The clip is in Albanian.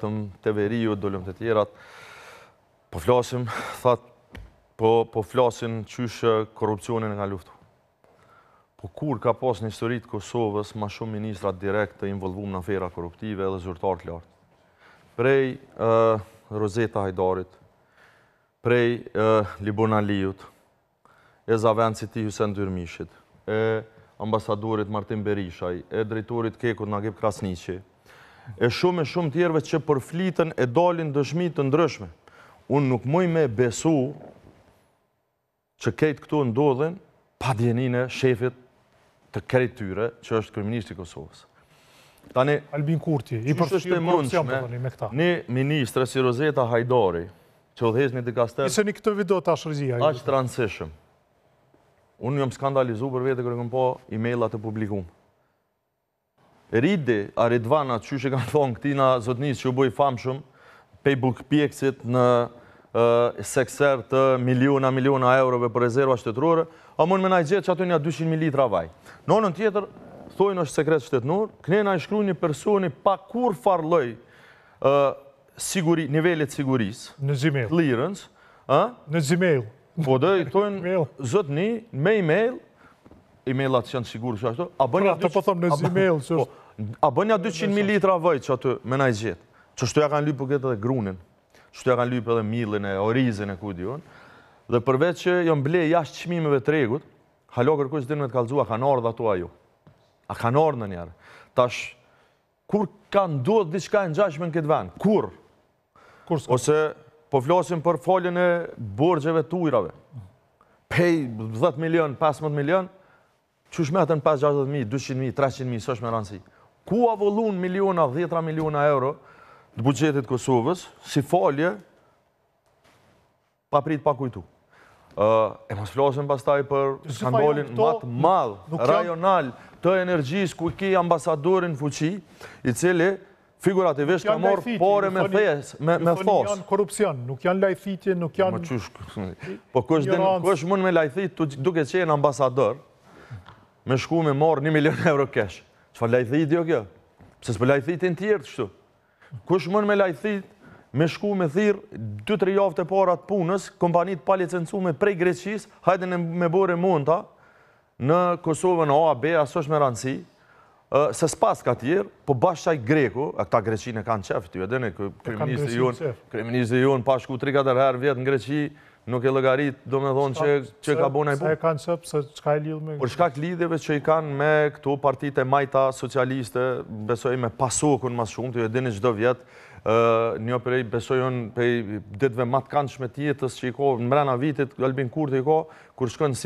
thëmë, të veriju, do dolem të tjerat, po flasim, thëtë, po, po flasin qyshë korupcionin nga luftu. Po kur ka pas një historit Kosovës, ma shumë ministrat direkt të involvum në afera korruptive edhe zhurtar të lartë. Prej Rozeta Hajdarit, prej Libona Lijut, e Zavend City Hysen Dyrmishit, e ambasadorit Martin Berishaj, e drejtorit Kekut Nagip Krasnici, e shumë e shumë tjerëve që përflitën e dalin dëshmi të ndryshme. Unë nuk muj me besu që kejtë këtu ndodhen pa djenin e shefit të krejtë tyre që është kërministri Kosovës. Tani, Albin Kurti, i përshështë e mundshme, një po ministrë si Rozeta Hajdari, që u dhejës një të kastër, i një këtë vidot të ashërëzia, aqë Unë një më skandalizu për vete kërë këmë po e-mailat të publikumë. Ridi, Aridvana, që që kanë thonë këtina zotnis që u bëj famë shumë, pej buk pjekësit në sekser të miliona, miliona eurove për rezerva shtetërore, a mund me na i gjithë që ato një 200.000 litra vaj. Në onën tjetër, thojnë është sekret shtetënur, këne na i shkru një personi pa kur farloj nivellet siguris, në gjimejl, në gjimejl, po dhe i thojnë, zotni, me e-mail, e-mailat që janë sigur që ashtu, a bënja 200 ml vaj, që aty me nëjë gjithë, që shtuja kanë lypë për këtë dhe grunin, shtuja kanë lypë edhe milin e orizin e ku di unë, dhe përveç që jënë jo ble jashtë qmimeve të regut, halo kërkuj së dinë me të kalzua, kanë orë dhe ato a ju, a kanë orë në njerë, tash, kur kanë duhet diçka në gjashme në këtë vend, kur? Ose po flosim për foljën e borgjeve të ujrave, pej 10 milion, 15 milion, që shmetën 5, 60.000, 200.000, 300.000, së është me rëndësi. Ku avullun miliona, 10 miliona euro të bugjetit Kosovës, si falje, pa prit pa kujtu. E mos flosën pas taj për skandolin matë madhë, rajonal të energjis ku ki ambasadorin fuqi, i cili figurativisht ka morë pare me thes, me thos. Nuk janë lajthitje, nuk janë... Po kësh mund me lajthit duke qenë ambasadorë, me shku me marë një milion euro kesh. Që fa lajthit jo kjo? Se s'pë lajthit e në tjertë shtu. Kush mën me lajthit, me shku me thirë, dy 3 javë të parat punës, kompanit pa licencu prej Greqis, hajde në me bore monta, në Kosovën në OAB, aso me ranësi, se s'pas ka tjerë, po bashkaj Greku, a këta Greqinë e kanë qefë, të vedene, kërë ministri jonë, kërë ministri jonë, pashku 3-4 herë vjetë në Greqinë, nuk e lëgarit, do me dhonë që, që ka bo nëjbu. Se e kanë qëpë, se çka e lidhë me... Por shka këtë lidhjeve që i kanë me këtu partite majta socialiste, besoj me pasokun mas shumë, të ju e dini qdo vjetë, uh, një prej besoj unë pej ditve matë kanë shmetjetës që i ko, në mrena vitit, Albin Kurti i ko, kur shkojnë